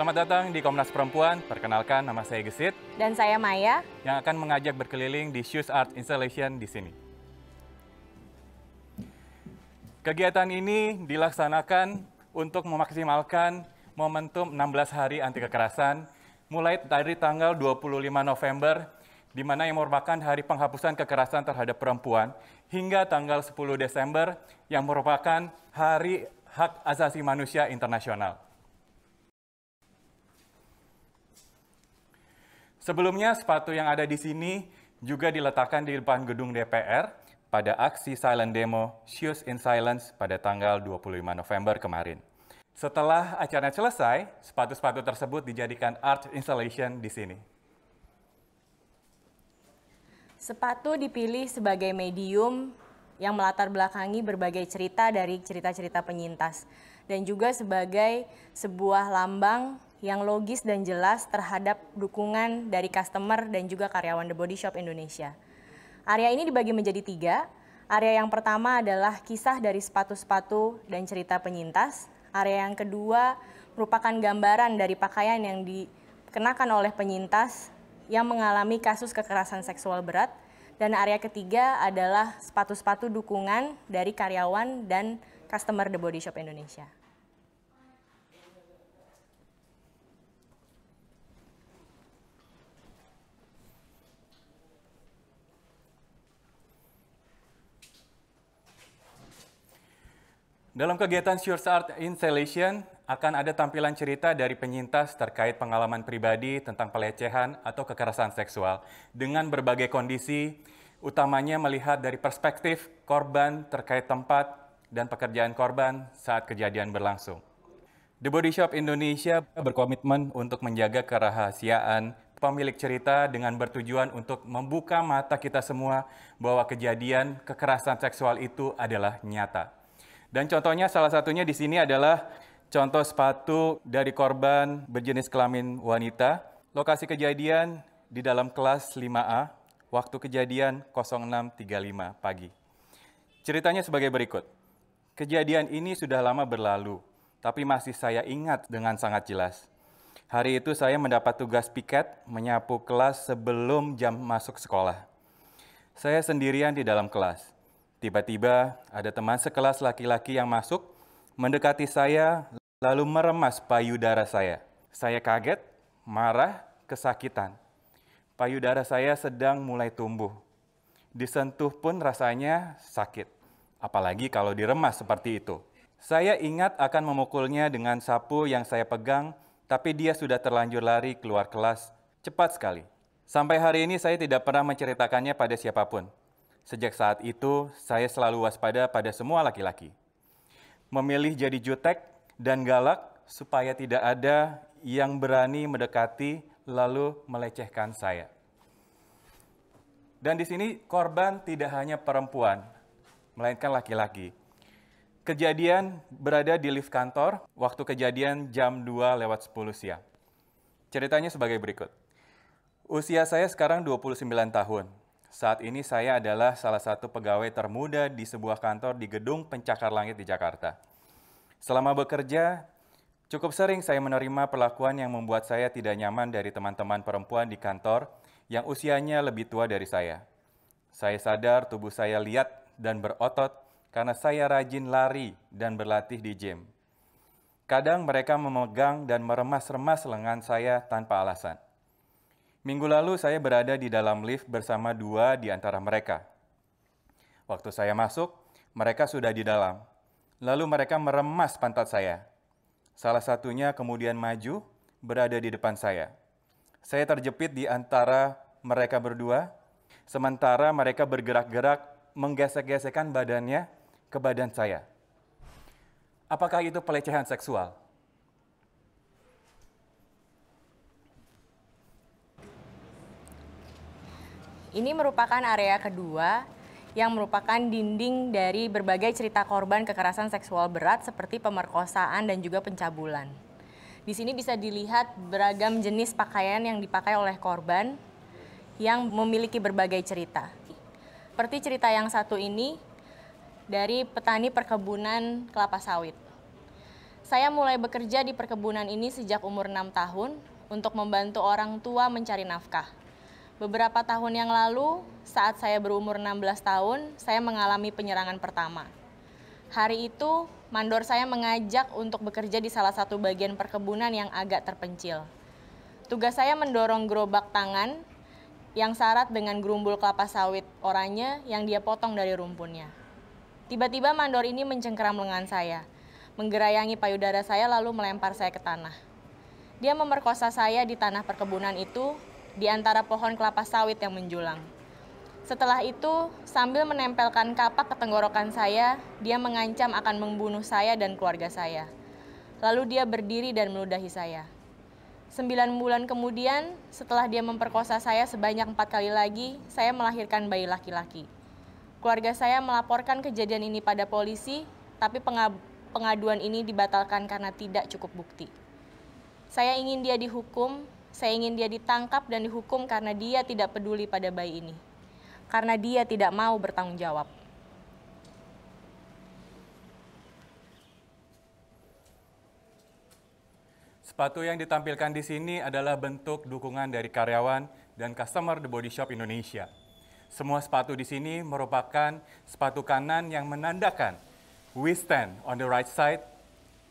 Selamat datang di Komnas Perempuan. Perkenalkan, nama saya Gesit. Dan saya Maya. Yang akan mengajak berkeliling di Shoes Art Installation di sini. Kegiatan ini dilaksanakan untuk memaksimalkan momentum 16 hari anti kekerasan mulai dari tanggal 25 November di mana yang merupakan hari penghapusan kekerasan terhadap perempuan hingga tanggal 10 Desember yang merupakan hari hak asasi manusia internasional. Sebelumnya, sepatu yang ada di sini juga diletakkan di depan gedung DPR pada aksi silent demo Shoes in Silence pada tanggal 25 November kemarin. Setelah acara selesai, sepatu-sepatu tersebut dijadikan art installation di sini. Sepatu dipilih sebagai medium yang melatar belakangi berbagai cerita dari cerita-cerita penyintas dan juga sebagai sebuah lambang yang logis dan jelas terhadap dukungan dari customer dan juga karyawan The Body Shop Indonesia. Area ini dibagi menjadi tiga. Area yang pertama adalah kisah dari sepatu-sepatu dan cerita penyintas. Area yang kedua merupakan gambaran dari pakaian yang dikenakan oleh penyintas yang mengalami kasus kekerasan seksual berat. Dan area ketiga adalah sepatu-sepatu dukungan dari karyawan dan customer The Body Shop Indonesia. Dalam kegiatan Sure Art Installation, akan ada tampilan cerita dari penyintas terkait pengalaman pribadi tentang pelecehan atau kekerasan seksual dengan berbagai kondisi, utamanya melihat dari perspektif korban terkait tempat dan pekerjaan korban saat kejadian berlangsung. The Body Shop Indonesia berkomitmen untuk menjaga kerahasiaan pemilik cerita dengan bertujuan untuk membuka mata kita semua bahwa kejadian kekerasan seksual itu adalah nyata. Dan contohnya salah satunya di sini adalah contoh sepatu dari korban berjenis kelamin wanita. Lokasi kejadian di dalam kelas 5A, waktu kejadian 06.35 pagi. Ceritanya sebagai berikut. Kejadian ini sudah lama berlalu, tapi masih saya ingat dengan sangat jelas. Hari itu saya mendapat tugas piket menyapu kelas sebelum jam masuk sekolah. Saya sendirian di dalam kelas. Tiba-tiba ada teman sekelas laki-laki yang masuk, mendekati saya, lalu meremas payudara saya. Saya kaget, marah, kesakitan. Payudara saya sedang mulai tumbuh. Disentuh pun rasanya sakit, apalagi kalau diremas seperti itu. Saya ingat akan memukulnya dengan sapu yang saya pegang, tapi dia sudah terlanjur lari keluar kelas cepat sekali. Sampai hari ini saya tidak pernah menceritakannya pada siapapun. Sejak saat itu, saya selalu waspada pada semua laki-laki. Memilih jadi jutek dan galak supaya tidak ada yang berani mendekati lalu melecehkan saya. Dan di sini korban tidak hanya perempuan, melainkan laki-laki. Kejadian berada di lift kantor, waktu kejadian jam 2 lewat 10 siang. Ceritanya sebagai berikut. Usia saya sekarang 29 tahun. Saat ini saya adalah salah satu pegawai termuda di sebuah kantor di gedung pencakar langit di Jakarta. Selama bekerja, cukup sering saya menerima perlakuan yang membuat saya tidak nyaman dari teman-teman perempuan di kantor yang usianya lebih tua dari saya. Saya sadar tubuh saya liat dan berotot karena saya rajin lari dan berlatih di gym. Kadang mereka memegang dan meremas-remas lengan saya tanpa alasan. Minggu lalu saya berada di dalam lift bersama dua di antara mereka. Waktu saya masuk, mereka sudah di dalam. Lalu mereka meremas pantat saya. Salah satunya kemudian maju, berada di depan saya. Saya terjepit di antara mereka berdua, sementara mereka bergerak-gerak menggesek gesekkan badannya ke badan saya. Apakah itu pelecehan seksual? Ini merupakan area kedua yang merupakan dinding dari berbagai cerita korban kekerasan seksual berat seperti pemerkosaan dan juga pencabulan. Di sini bisa dilihat beragam jenis pakaian yang dipakai oleh korban yang memiliki berbagai cerita. Seperti cerita yang satu ini dari petani perkebunan kelapa sawit. Saya mulai bekerja di perkebunan ini sejak umur 6 tahun untuk membantu orang tua mencari nafkah. Beberapa tahun yang lalu, saat saya berumur 16 tahun, saya mengalami penyerangan pertama. Hari itu, mandor saya mengajak untuk bekerja di salah satu bagian perkebunan yang agak terpencil. Tugas saya mendorong gerobak tangan yang syarat dengan gerumbul kelapa sawit oranye yang dia potong dari rumpunnya. Tiba-tiba mandor ini mencengkeram lengan saya, menggerayangi payudara saya lalu melempar saya ke tanah. Dia memerkosa saya di tanah perkebunan itu di antara pohon kelapa sawit yang menjulang. Setelah itu, sambil menempelkan kapak ke tenggorokan saya, dia mengancam akan membunuh saya dan keluarga saya. Lalu dia berdiri dan meludahi saya. Sembilan bulan kemudian, setelah dia memperkosa saya sebanyak empat kali lagi, saya melahirkan bayi laki-laki. Keluarga saya melaporkan kejadian ini pada polisi, tapi pengaduan ini dibatalkan karena tidak cukup bukti. Saya ingin dia dihukum saya ingin dia ditangkap dan dihukum karena dia tidak peduli pada bayi ini. Karena dia tidak mau bertanggung jawab. Sepatu yang ditampilkan di sini adalah bentuk dukungan dari karyawan dan customer The Body Shop Indonesia. Semua sepatu di sini merupakan sepatu kanan yang menandakan we stand on the right side,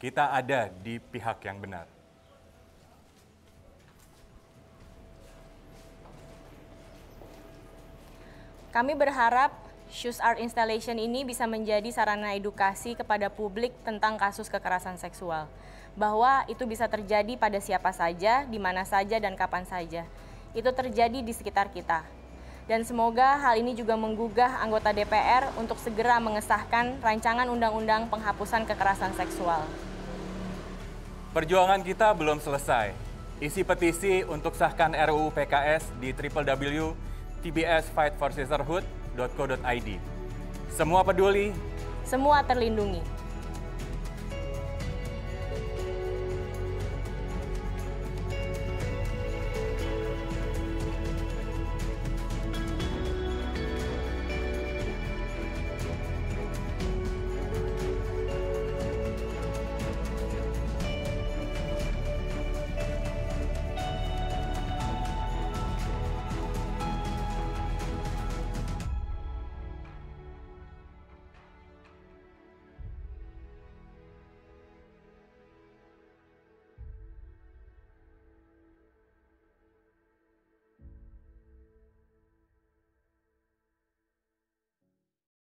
kita ada di pihak yang benar. Kami berharap Shoes Art Installation ini bisa menjadi sarana edukasi kepada publik tentang kasus kekerasan seksual. Bahwa itu bisa terjadi pada siapa saja, di mana saja, dan kapan saja. Itu terjadi di sekitar kita. Dan semoga hal ini juga menggugah anggota DPR untuk segera mengesahkan rancangan undang-undang penghapusan kekerasan seksual. Perjuangan kita belum selesai. Isi petisi untuk sahkan RUU PKS di www tbsfightforsisterhood.co.id. Semua peduli, semua terlindungi.